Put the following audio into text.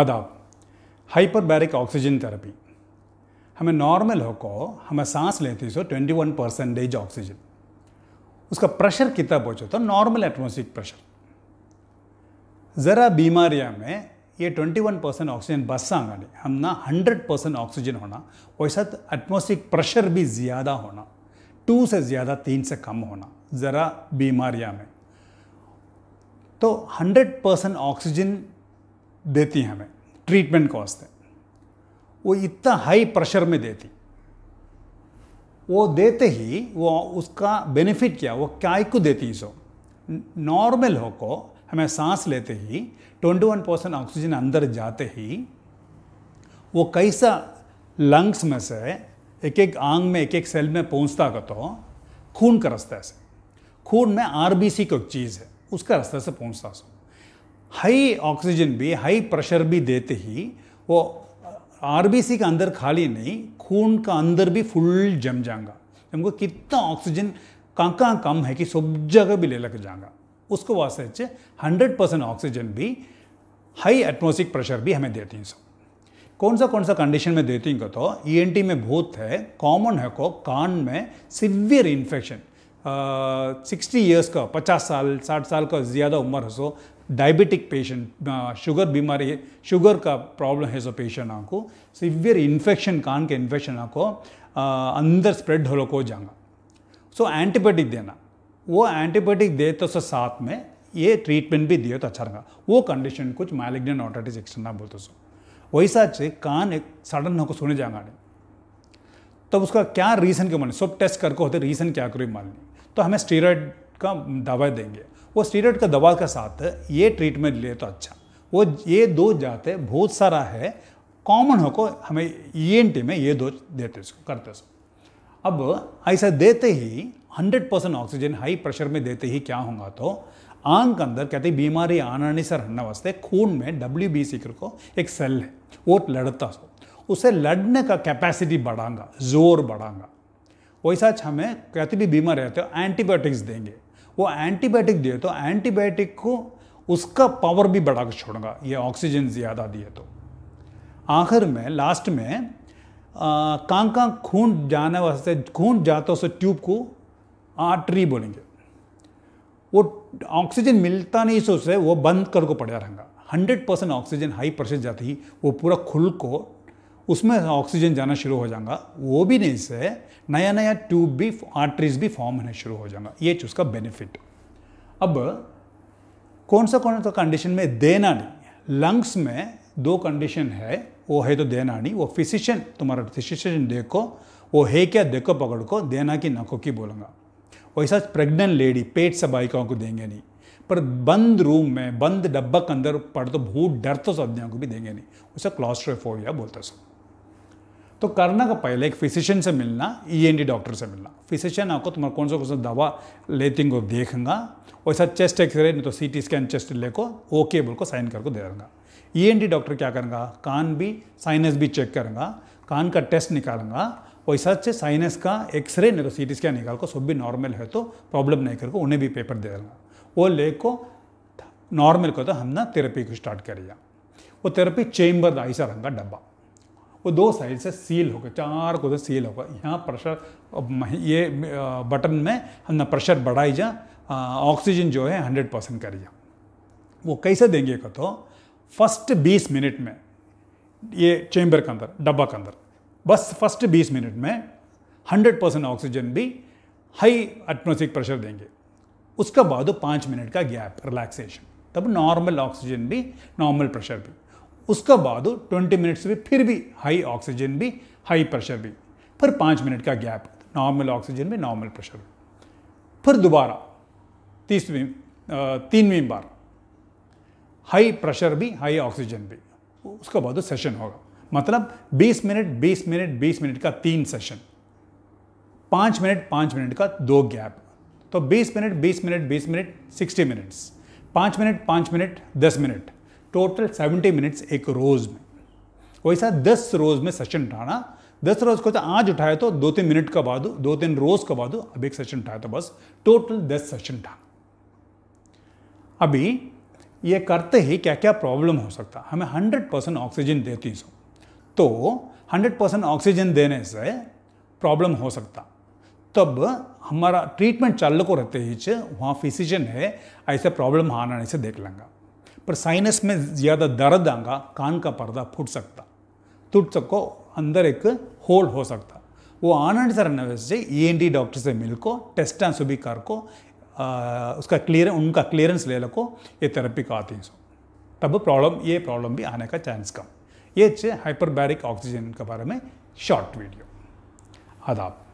आदाब hyperbaric oxygen therapy हमें normal हो को हमें सांस लेते सो 21 परसेंटेज ऑक्सीजन उसका प्रेशर कितना पहुँचा तो नॉर्मल एटमोस्फिक प्रेशर ज़रा बीमारियाँ में ये 21 परसेंट ऑक्सीजन बस आंगाने हम ना 100 परसेंट ऑक्सीजन होना वैसा एटमोस्फिक तो प्रेशर भी ज़्यादा होना टू से ज़्यादा तीन से कम होना ज़रा बीमारियाँ में तो 100 परसेंट ऑक्सीजन देती हैं हमें ट्रीटमेंट कॉस्ट है वो इतना हाई प्रेशर में देती वो देते ही वो उसका बेनिफिट क्या वो क्या को देती सो नॉर्मल हो को हमें सांस लेते ही 21 परसेंट ऑक्सीजन अंदर जाते ही वो कैसा लंग्स में से एक एक आंग में एक एक सेल में पहुंचता का तो खून का रास्ता से खून में आरबीसी को चीज़ है उसका रास्ता से पहुंचता सो हाई ऑक्सीजन भी हाई प्रेशर भी देते ही वो आरबीसी के अंदर खाली नहीं खून का अंदर भी फुल जम जाएगा हमको कितना ऑक्सीजन कहाँ कहाँ कम है कि सब जगह भी ले लग जाएगा उसको वास्ते हंड्रेड परसेंट ऑक्सीजन भी हाई एटमोस्फिक प्रेशर भी हमें देती हैं सब कौन सा कौन सा कंडीशन में देती हैं तो ई e में बहुत है कॉमन है को कान में सिवियर इन्फेक्शन सिक्सटी ईयर्स का पचास साल साठ साल का ज़्यादा उम्र हो सो डायबिटिक पेशेंट शुगर बीमारी शुगर का प्रॉब्लम है जो पेशेंट आपको सिवियर इन्फेक्शन कान के इन्फेक्शन आपको अंदर स्प्रेड हो लोग जाएगा सो एंटीबायोटिक देना वो एंटीबायोटिक दे तो सो साथ में ये ट्रीटमेंट भी दिए तो अच्छा रहेगा वो कंडीशन कुछ मैलिग्नेंट ऑटाइटिस ना बोलते सो वैसा से कान एक सडन होकर सुने जाएगा तब तो उसका क्या रीज़न क्यों माननी सब टेस्ट करके होते रीज़न क्या करो ली तो हमें स्टीरॉयड का दवाई देंगे वो स्टीरोड का दवा के साथ ये ट्रीटमेंट ले तो अच्छा वो ये दो जाते बहुत सारा है कॉमन हो को हमें ई e में ये दो देते उसको करते उसको अब ऐसा देते ही 100 परसेंट ऑक्सीजन हाई प्रेशर में देते ही क्या होगा तो आंग के अंदर कहते हैं बीमारी सर हटने वास्ते खून में डब्ल्यू बी सीकर को एक सेल है वो लड़ता सो उसे लड़ने का कैपेसिटी बढ़ाऊंगा जोर बढ़ाऊंगा वैसा अच्छा हमें कहते भी बीमार रहते हो एंटीबायोटिक्स देंगे वो एंटीबायोटिक दिए तो एंटीबायोटिक को उसका पावर भी बढ़ा कर छोड़ूंगा ये ऑक्सीजन ज़्यादा दिए तो आखिर में लास्ट में कहाँ कहाँ खून जाने वास्ते खून जाता उस ट्यूब को आर्टरी बोलेंगे वो ऑक्सीजन मिलता नहीं सोचे वो बंद करके पड़ा रहेगा hundred percent oxygen high percent जाती ही वो पूरा खुल को उसमें ऑक्सीजन जाना शुरू हो जाएगा वो भी नहीं से नया नया ट्यूब भी आर्टरीज भी फॉर्म होने शुरू हो जाएगा ये उसका बेनिफिट अब कौन सा कौन सा कंडीशन में देना नहीं लंग्स में दो कंडीशन है वो है तो देना नहीं वो फिजिशियन तुम्हारा फिजिशियन देखो वो है क्या देखो पकड़ को देना की नको की बोलूँगा वैसा प्रेग्नेंट लेडी पेट से बाइकों को देंगे नहीं पर बंद रूम में बंद डब्बा के अंदर पड़ तो भूत डर तो सब को भी देंगे नहीं उसे क्लॉस्ट्रोफोबिया बोलते सब तो करना का पहले एक फिजिशियन से मिलना ई e डॉक्टर से मिलना फिजिशियन आपको तुम्हारा कौन सा कौन सा दवा लेते हो वो देखेंगे वैसा चेस्ट एक्सरे नहीं तो सी टी स्कैन चेस्ट ले को ओके बोल को साइन करके दे देंगे ई डॉक्टर क्या करेंगे कान भी साइनस भी चेक करेंगे कान का टेस्ट निकालेंगे वैसा से साइनस का एक्सरे नहीं तो सी टी स्कैन निकाल को सब भी नॉर्मल है तो प्रॉब्लम नहीं करके उन्हें भी पेपर दे देंगे वो ले को नॉर्मल को तो हमने थेरेपी को स्टार्ट करिया वो थेरेपी चेम्बर ऐसा रंगा डब्बा वो दो साइड से सील होगा चार को से सील होगा यहाँ प्रेशर ये बटन में हमने प्रेशर बढ़ाई जा ऑक्सीजन जो है हंड्रेड परसेंट करी जा वो कैसे देंगे का तो फर्स्ट बीस मिनट में ये चेंबर के अंदर डब्बा के अंदर बस फर्स्ट बीस मिनट में हंड्रेड परसेंट ऑक्सीजन भी हाई एटमोसफिक प्रेशर देंगे उसके बाद पाँच मिनट का गैप रिलैक्सेशन तब नॉर्मल ऑक्सीजन भी नॉर्मल प्रेशर भी उसके बाद ट्वेंटी मिनट्स भी फिर भी हाई ऑक्सीजन भी हाई प्रेशर भी फिर पाँच मिनट का गैप नॉर्मल ऑक्सीजन में नॉर्मल प्रेशर फिर दोबारा तीसवीं तीनवीं बार हाई प्रेशर भी हाई ऑक्सीजन भी उसका बाद सेशन होगा मतलब 20 मिनट 20 मिनट 20 मिनट का तीन सेशन पाँच मिनट पाँच मिनट का दो गैप तो 20 मिनट 20 मिनट 20 मिनट 60 मिनट्स पाँच मिनट पाँच मिनट 10 मिनट टोटल 70 मिनट्स एक रोज़ में वैसा 10 रोज़ में सेशन उठाना दस रोज़ को तो आज उठाए तो दो तीन मिनट का बाद दो तीन रोज़ का बाद अब एक सेशन उठाए तो बस टोटल दस सेशन उठा अभी ये करते ही क्या क्या प्रॉब्लम हो सकता हमें हंड्रेड परसेंट ऑक्सीजन देती सो तो हंड्रेड परसेंट ऑक्सीजन देने से प्रॉब्लम हो सकता तब हमारा ट्रीटमेंट चालू को रहते ही वहाँ फिजिशियन है ऐसे प्रॉब्लम आना से देख लेंगे पर साइनस में ज़्यादा दर्द आगा कान का पर्दा फूट सकता टूट सको अंदर एक होल हो सकता वो आनंद सर ने वैसे ई e डॉक्टर से मिल को टेस्ट कर को उसका क्लियर उनका क्लियरेंस ले को ये थेरेपी का आती सो तब प्रॉब्लम ये प्रॉब्लम भी आने का चांस कम ये हाइपरबैरिक ऑक्सीजन के बारे में शॉर्ट वीडियो आदाब